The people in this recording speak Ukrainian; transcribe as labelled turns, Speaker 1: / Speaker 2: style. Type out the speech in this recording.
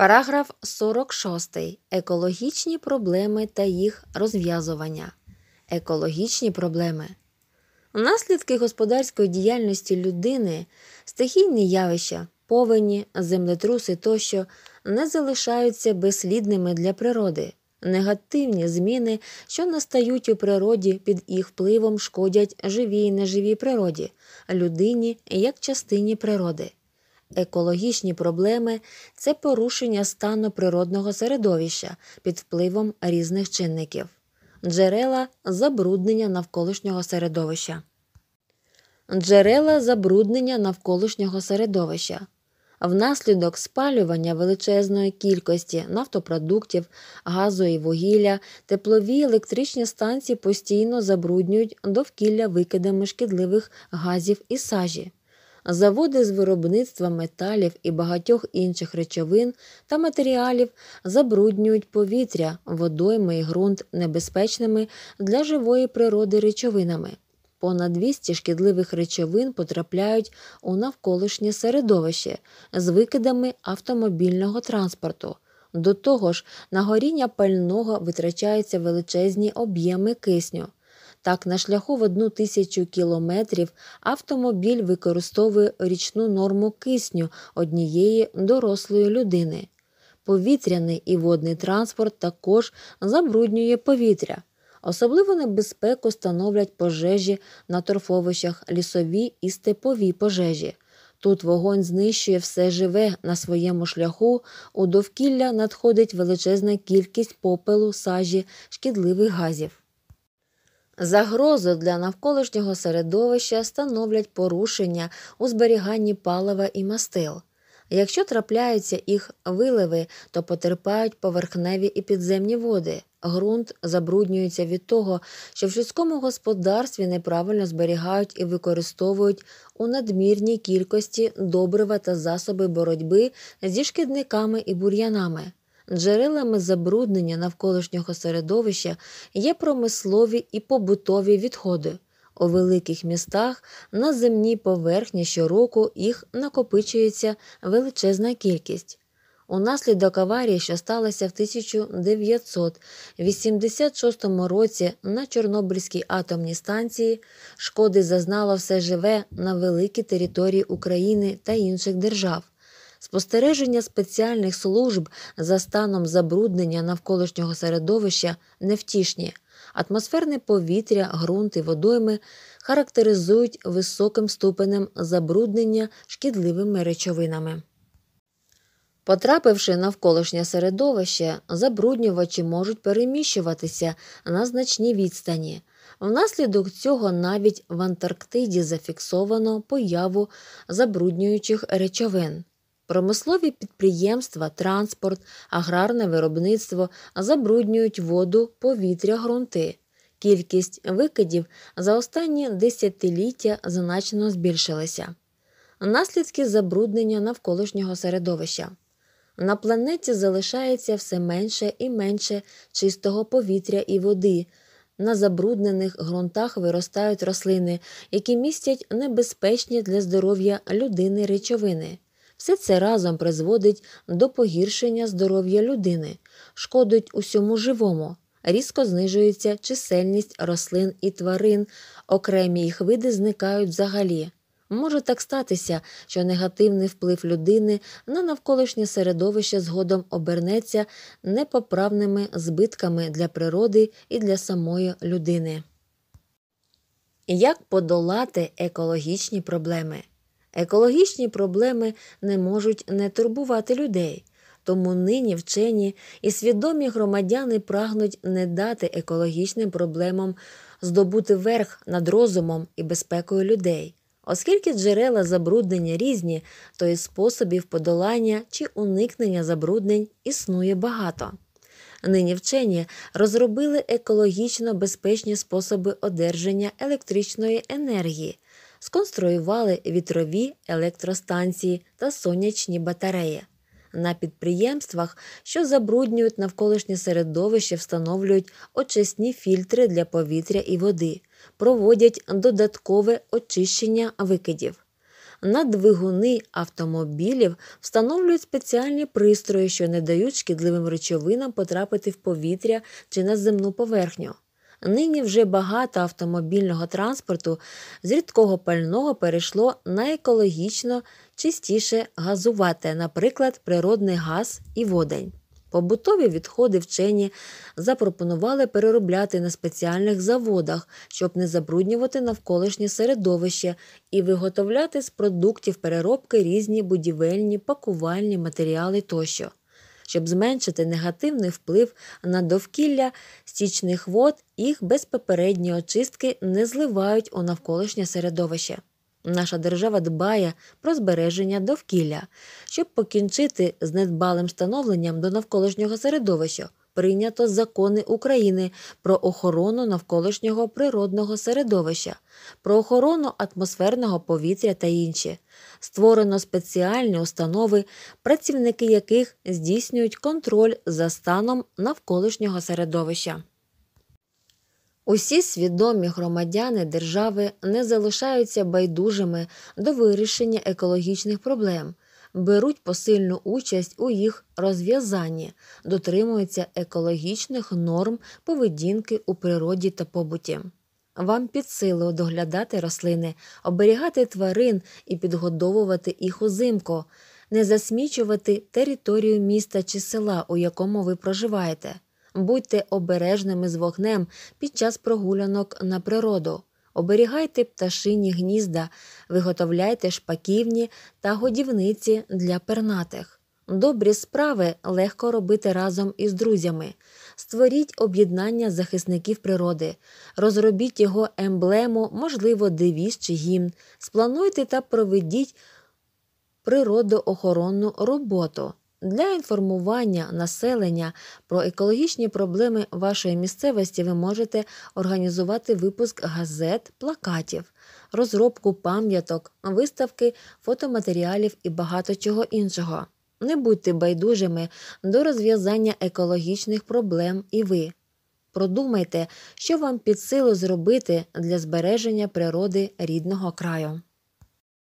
Speaker 1: Параграф 46. Екологічні проблеми та їх розв'язування. Екологічні проблеми. Наслідки господарської діяльності людини, стихійні явища, повені, землетруси тощо не залишаються безслідними для природи. Негативні зміни, що настають у природі під їх впливом, шкодять живій і неживій природі, людині як частині природи. Екологічні проблеми це порушення стану природного середовища під впливом різних чинників, джерела забруднення навколишнього середовища. Джерела забруднення навколишнього середовища. Внаслідок спалювання величезної кількості нафтопродуктів, газу і вугілля, теплові електричні станції постійно забруднюють довкілля викидами шкідливих газів і сажі. Заводи з виробництва металів і багатьох інших речовин та матеріалів забруднюють повітря, водойми і ґрунт небезпечними для живої природи речовинами. Понад 200 шкідливих речовин потрапляють у навколишнє середовище з викидами автомобільного транспорту. До того ж, на горіння пального витрачаються величезні об'єми кисню. Так, на шляху в одну тисячу кілометрів автомобіль використовує річну норму кисню однієї дорослої людини. Повітряний і водний транспорт також забруднює повітря. Особливу небезпеку становлять пожежі на торфовищах, лісові і степові пожежі. Тут вогонь знищує все живе на своєму шляху, у довкілля надходить величезна кількість попелу, сажі, шкідливих газів. Загрозу для навколишнього середовища становлять порушення у зберіганні палива і мастил. Якщо трапляються їх виливи, то потерпають поверхневі і підземні води. Грунт забруднюється від того, що в сільському господарстві неправильно зберігають і використовують у надмірній кількості добрива та засоби боротьби зі шкідниками і бур'янами. Джерелами забруднення навколишнього середовища є промислові і побутові відходи. У великих містах на земній поверхні щороку їх накопичується величезна кількість. Унаслідок аварії, що сталася в 1986 році на Чорнобильській атомній станції, шкоди зазнало все живе на великій території України та інших держав. Спостереження спеціальних служб за станом забруднення навколишнього середовища невтішні. Атмосферне повітря, ґрунт і водойми характеризують високим ступенем забруднення шкідливими речовинами. Потрапивши навколишнє середовище, забруднювачі можуть переміщуватися на значні відстані. Внаслідок цього навіть в Антарктиді зафіксовано появу забруднюючих речовин. Промислові підприємства, транспорт, аграрне виробництво забруднюють воду, повітря, ґрунти. Кількість викидів за останні десятиліття значно збільшилася. Наслідки забруднення навколишнього середовища. На планеті залишається все менше і менше чистого повітря і води. На забруднених ґрунтах виростають рослини, які містять небезпечні для здоров'я людини речовини. Все це разом призводить до погіршення здоров'я людини, шкодить усьому живому, різко знижується чисельність рослин і тварин, окремі їх види зникають взагалі. Може так статися, що негативний вплив людини на навколишнє середовище згодом обернеться непоправними збитками для природи і для самої людини. Як подолати екологічні проблеми? Екологічні проблеми не можуть не турбувати людей, тому нині вчені і свідомі громадяни прагнуть не дати екологічним проблемам здобути верх над розумом і безпекою людей. Оскільки джерела забруднення різні, то і способів подолання чи уникнення забруднень існує багато. Нині вчені розробили екологічно безпечні способи одержання електричної енергії сконструювали вітрові електростанції та сонячні батареї. На підприємствах, що забруднюють навколишнє середовище, встановлюють очисні фільтри для повітря і води, проводять додаткове очищення викидів. На двигуни автомобілів встановлюють спеціальні пристрої, що не дають шкідливим речовинам потрапити в повітря чи на земну поверхню. Нині вже багато автомобільного транспорту з рідкого пального перейшло на екологічно чистіше газувати, наприклад, природний газ і водень. Побутові відходи вчені запропонували переробляти на спеціальних заводах, щоб не забруднювати навколишнє середовище і виготовляти з продуктів переробки різні будівельні, пакувальні матеріали тощо щоб зменшити негативний вплив на довкілля стічних вод, їх без попередньої очистки не зливають у навколишнє середовище. Наша держава дбає про збереження довкілля, щоб покінчити з недбалим становленням до навколишнього середовища прийнято закони України про охорону навколишнього природного середовища, про охорону атмосферного повітря та інші. Створено спеціальні установи, працівники яких здійснюють контроль за станом навколишнього середовища. Усі свідомі громадяни держави не залишаються байдужими до вирішення екологічних проблем, беруть посильну участь у їх розв'язанні, дотримуються екологічних норм поведінки у природі та побуті. Вам під силу доглядати рослини, оберігати тварин і підгодовувати їх узимку, не засмічувати територію міста чи села, у якому ви проживаєте, будьте обережними з вогнем під час прогулянок на природу оберігайте пташині гнізда, виготовляйте шпаківні та годівниці для пернатих. Добрі справи легко робити разом із друзями. Створіть об'єднання захисників природи, розробіть його емблему, можливо, девіз чи гімн. Сплануйте та проведіть природоохоронну роботу. Для інформування населення про екологічні проблеми вашої місцевості ви можете організувати випуск газет, плакатів, розробку пам'яток, виставки, фотоматеріалів і багато чого іншого. Не будьте байдужими до розв'язання екологічних проблем і ви. Продумайте, що вам під силу зробити для збереження природи рідного краю.